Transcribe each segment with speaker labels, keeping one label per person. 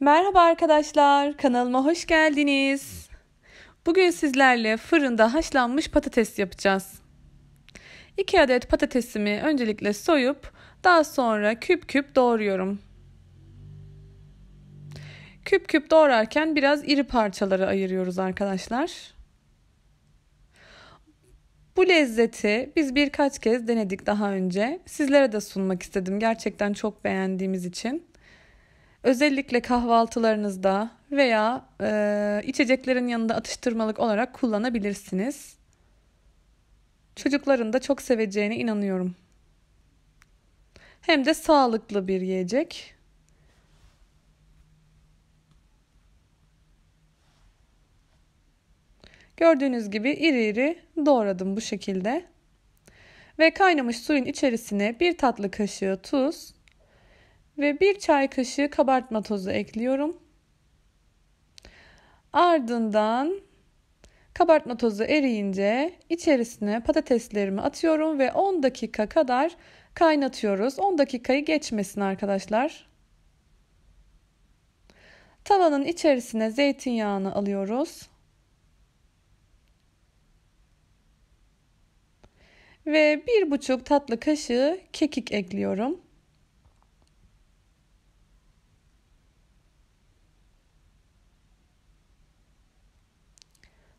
Speaker 1: Merhaba arkadaşlar, kanalıma hoş geldiniz. Bugün sizlerle fırında haşlanmış patates yapacağız. 2 adet patatesimi öncelikle soyup daha sonra küp küp doğruyorum. Küp küp doğrarken biraz iri parçaları ayırıyoruz arkadaşlar. Bu lezzeti biz birkaç kez denedik daha önce. Sizlere de sunmak istedim gerçekten çok beğendiğimiz için. Özellikle kahvaltılarınızda veya e, içeceklerin yanında atıştırmalık olarak kullanabilirsiniz. Çocukların da çok seveceğine inanıyorum. Hem de sağlıklı bir yiyecek. Gördüğünüz gibi iri iri doğradım bu şekilde. Ve kaynamış suyun içerisine bir tatlı kaşığı tuz, ve bir çay kaşığı kabartma tozu ekliyorum. Ardından kabartma tozu eriyince içerisine patateslerimi atıyorum ve 10 dakika kadar kaynatıyoruz. 10 dakikayı geçmesin arkadaşlar. Tavanın içerisine zeytinyağını alıyoruz. Ve 1,5 tatlı kaşığı kekik ekliyorum.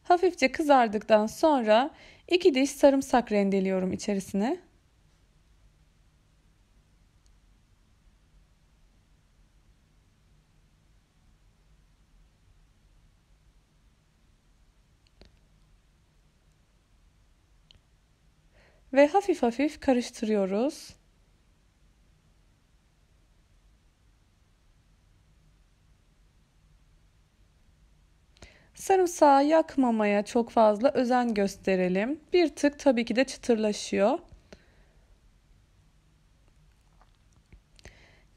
Speaker 1: Hafifçe kızardıktan sonra iki diş sarımsak rendeliyorum içerisine. Ve hafif hafif karıştırıyoruz. Sarımsağı yakmamaya çok fazla özen gösterelim. Bir tık tabii ki de çıtırlaşıyor.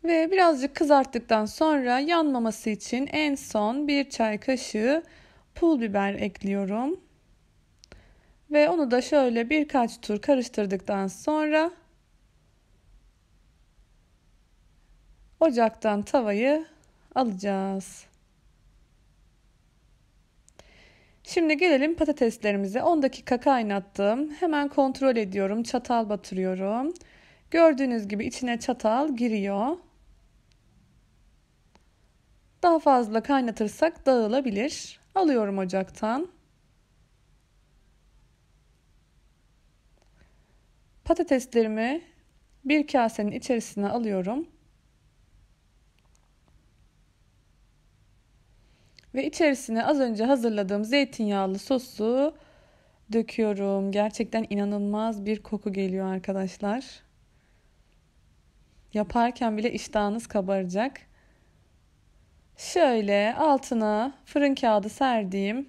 Speaker 1: Ve birazcık kızarttıktan sonra yanmaması için en son bir çay kaşığı pul biber ekliyorum. Ve onu da şöyle birkaç tur karıştırdıktan sonra ocaktan tavayı alacağız. Şimdi gelelim patateslerimize. 10 dakika kaynattım. Hemen kontrol ediyorum. Çatal batırıyorum. Gördüğünüz gibi içine çatal giriyor. Daha fazla kaynatırsak dağılabilir. Alıyorum ocaktan. Patateslerimi bir kasenin içerisine alıyorum. Ve içerisine az önce hazırladığım zeytinyağlı sosu döküyorum. Gerçekten inanılmaz bir koku geliyor arkadaşlar. Yaparken bile iştahınız kabaracak. Şöyle altına fırın kağıdı serdiğim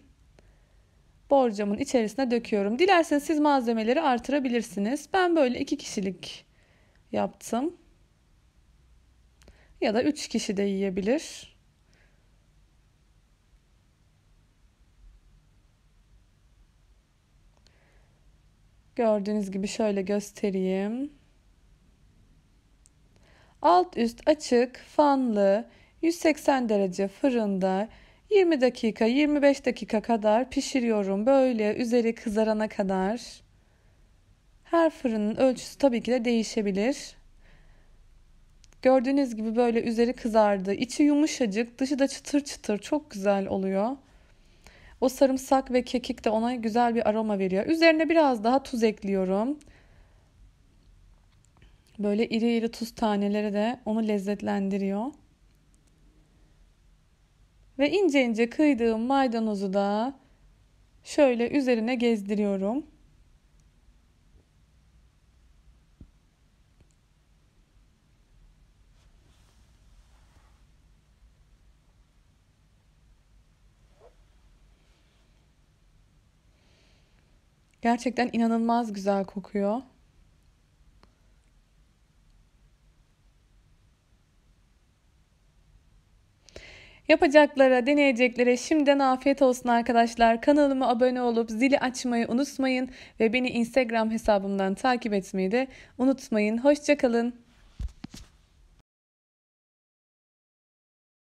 Speaker 1: borcamın içerisine döküyorum. Dilerseniz siz malzemeleri artırabilirsiniz. Ben böyle iki kişilik yaptım. Ya da üç kişi de yiyebilir. Gördüğünüz gibi şöyle göstereyim. Alt üst açık, fanlı, 180 derece fırında 20 dakika 25 dakika kadar pişiriyorum. Böyle üzeri kızarana kadar. Her fırının ölçüsü tabii ki de değişebilir. Gördüğünüz gibi böyle üzeri kızardı. İçi yumuşacık, dışı da çıtır çıtır. Çok güzel oluyor. O sarımsak ve kekik de ona güzel bir aroma veriyor. Üzerine biraz daha tuz ekliyorum. Böyle iri iri tuz taneleri de onu lezzetlendiriyor. Ve ince ince kıydığım maydanozu da şöyle üzerine gezdiriyorum. Gerçekten inanılmaz güzel kokuyor. Yapacaklara, deneyeceklere şimdiden afiyet olsun arkadaşlar. Kanalıma abone olup zili açmayı unutmayın ve beni Instagram hesabımdan takip etmeyi de unutmayın. Hoşçakalın.